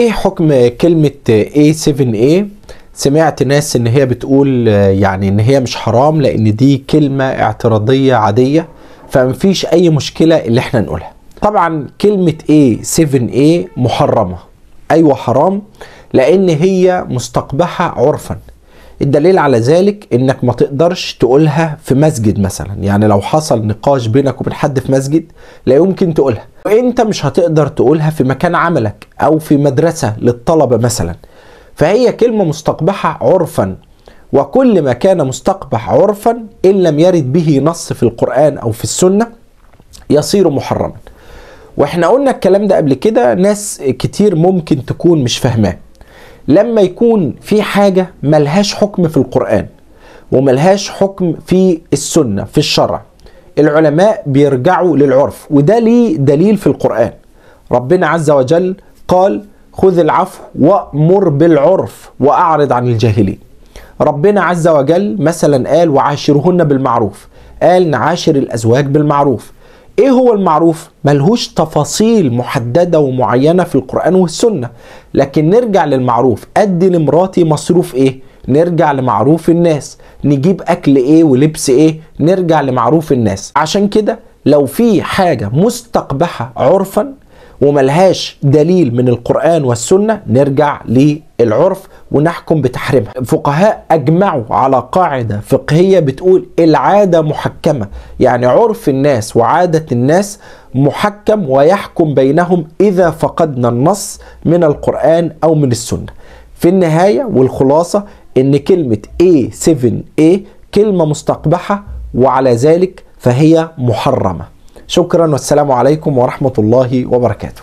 ايه حكم كلمة A7A سمعت ناس ان هي بتقول يعني ان هي مش حرام لان دي كلمة اعتراضية عادية فمفيش اي مشكلة اللي احنا نقولها طبعا كلمة A7A محرمة ايوه حرام لان هي مستقبحة عرفا الدليل على ذلك انك ما تقدرش تقولها في مسجد مثلا يعني لو حصل نقاش بينك وبين حد في مسجد لا يمكن تقولها وانت مش هتقدر تقولها في مكان عملك او في مدرسة للطلبة مثلا فهي كلمة مستقبحة عرفا وكل ما كان مستقبح عرفا ان لم يرد به نص في القرآن او في السنة يصير محرما واحنا قلنا الكلام ده قبل كده ناس كتير ممكن تكون مش فاهماه لما يكون في حاجه ملهاش حكم في القران وملهاش حكم في السنه في الشرع العلماء بيرجعوا للعرف وده ليه دليل في القران ربنا عز وجل قال خذ العفو وامر بالعرف واعرض عن الجاهلين ربنا عز وجل مثلا قال وعاشرهن بالمعروف قال نعاشر الازواج بالمعروف ايه هو المعروف ملهوش تفاصيل محددة ومعينة في القرآن والسنة لكن نرجع للمعروف ادي لمراتي مصروف ايه نرجع لمعروف الناس نجيب اكل ايه ولبس ايه نرجع لمعروف الناس عشان كده لو في حاجة مستقبحة عرفا وملهاش دليل من القرآن والسنة نرجع للقرآن العرف ونحكم بتحريمها فقهاء أجمعوا على قاعدة فقهية بتقول العادة محكمة يعني عرف الناس وعادة الناس محكم ويحكم بينهم إذا فقدنا النص من القرآن أو من السنة في النهاية والخلاصة إن كلمة A7A كلمة مستقبحة وعلى ذلك فهي محرمة شكرا والسلام عليكم ورحمة الله وبركاته